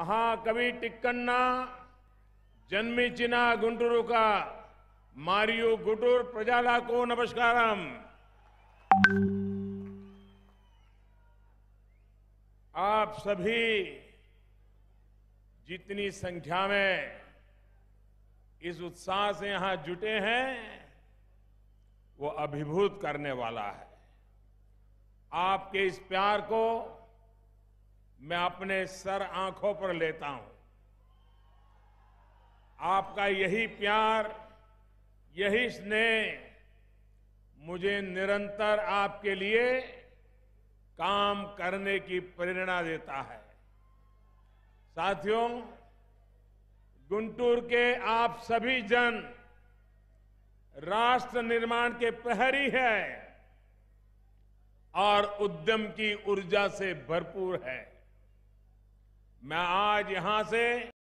महाकवि टिक्कन्ना जन्मी गुंटूर का मारियो गुटूर प्रजाला को नमस्कार आप सभी जितनी संख्या में इस उत्साह से यहां जुटे हैं वो अभिभूत करने वाला है आपके इस प्यार को मैं अपने सर आंखों पर लेता हूं आपका यही प्यार यही स्नेह मुझे निरंतर आपके लिए काम करने की प्रेरणा देता है साथियों गुंटूर के आप सभी जन राष्ट्र निर्माण के प्रहरी है और उद्यम की ऊर्जा से भरपूर है मैं आज यहां से